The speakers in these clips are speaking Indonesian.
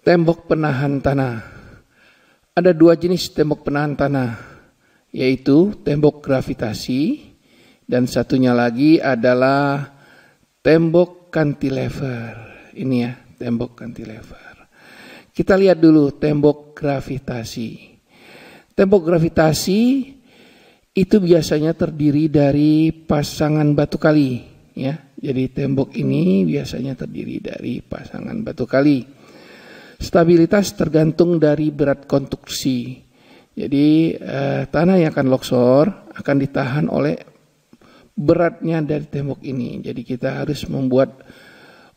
Tembok penahan tanah. Ada dua jenis tembok penahan tanah, yaitu tembok gravitasi dan satunya lagi adalah tembok cantilever. Ini ya, tembok cantilever. Kita lihat dulu tembok gravitasi. Tembok gravitasi itu biasanya terdiri dari pasangan batu kali, ya. Jadi tembok ini biasanya terdiri dari pasangan batu kali. Stabilitas tergantung dari berat konstruksi. Jadi eh, tanah yang akan longsor akan ditahan oleh beratnya dari tembok ini. Jadi kita harus membuat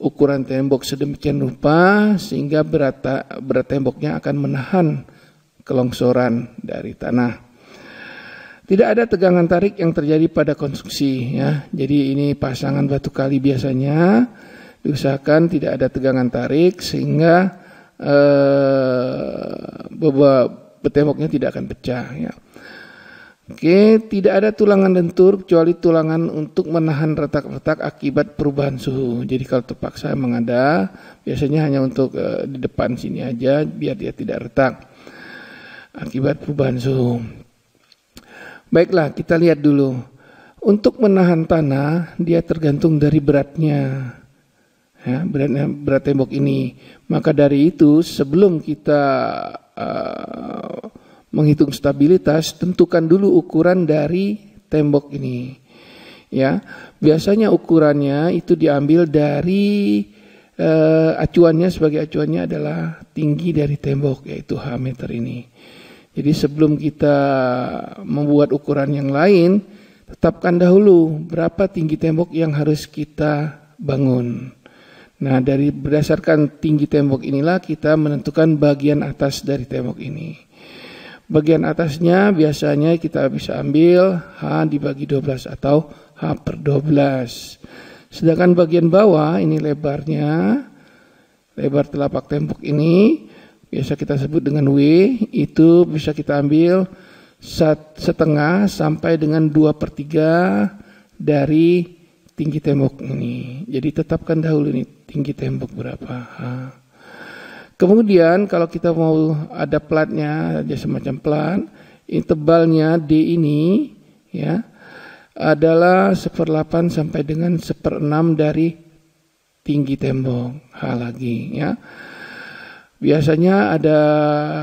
ukuran tembok sedemikian rupa sehingga berat berat temboknya akan menahan kelongsoran dari tanah. Tidak ada tegangan tarik yang terjadi pada konstruksi ya. Jadi ini pasangan batu kali biasanya diusahakan tidak ada tegangan tarik sehingga uh, bahwa tidak akan pecah ya. Oke, tidak ada tulangan lentur kecuali tulangan untuk menahan retak-retak akibat perubahan suhu. Jadi kalau terpaksa mengada, biasanya hanya untuk uh, di depan sini aja biar dia tidak retak akibat perubahan suhu. Baiklah, kita lihat dulu. Untuk menahan tanah, dia tergantung dari beratnya ya, berat, ya, berat tembok ini. Maka dari itu sebelum kita uh, menghitung stabilitas, tentukan dulu ukuran dari tembok ini. Ya, biasanya ukurannya itu diambil dari uh, acuannya sebagai acuannya adalah tinggi dari tembok yaitu H meter ini. Jadi sebelum kita membuat ukuran yang lain, tetapkan dahulu berapa tinggi tembok yang harus kita bangun. Nah, dari berdasarkan tinggi tembok inilah kita menentukan bagian atas dari tembok ini. Bagian atasnya biasanya kita bisa ambil H dibagi 12 atau H per 12. Sedangkan bagian bawah ini lebarnya, lebar telapak tembok ini biasa kita sebut dengan W, itu bisa kita ambil setengah sampai dengan 2 per 3 dari tinggi tembok ini. Jadi tetapkan dahulu ini tinggi tembok berapa. Kemudian kalau kita mau ada platnya, ada semacam plat, ini tebalnya D ini ya adalah 8 sampai dengan seperenam dari tinggi tembok. H lagi ya. Biasanya ada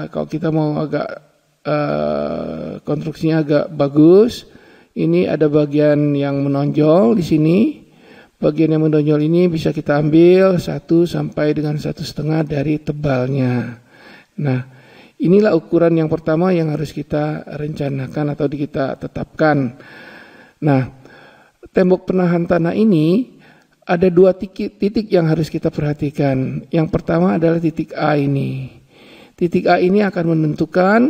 kalau kita mau agak uh, konstruksinya agak bagus, ini ada bagian yang menonjol di sini. Bagian yang menonjol ini bisa kita ambil satu sampai dengan satu setengah dari tebalnya. Nah, inilah ukuran yang pertama yang harus kita rencanakan atau kita tetapkan. Nah, tembok penahan tanah ini ada dua titik, titik yang harus kita perhatikan. Yang pertama adalah titik A ini. Titik A ini akan menentukan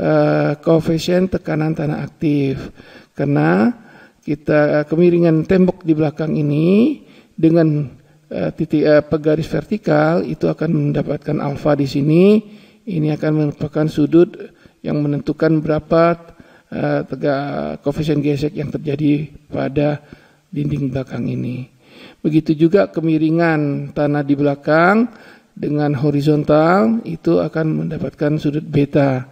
uh, koefisien tekanan tanah aktif karena kita eh, kemiringan tembok di belakang ini dengan uh, titik uh, pegaris vertikal itu akan mendapatkan alfa di sini ini akan merupakan sudut yang menentukan berapa uh, tegak koefisien gesek yang terjadi pada dinding belakang ini begitu juga kemiringan tanah di belakang dengan horizontal itu akan mendapatkan sudut beta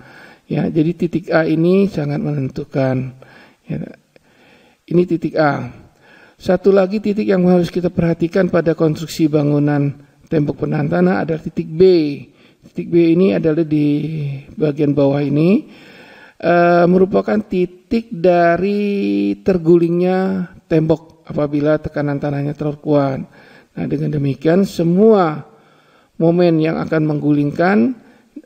Ya, jadi titik A ini sangat menentukan. Ya, ini titik A. Satu lagi titik yang harus kita perhatikan pada konstruksi bangunan tembok penahan tanah adalah titik B. Titik B ini adalah di bagian bawah ini e, merupakan titik dari tergulingnya tembok apabila tekanan tanahnya terlalu kuat. Nah, dengan demikian semua momen yang akan menggulingkan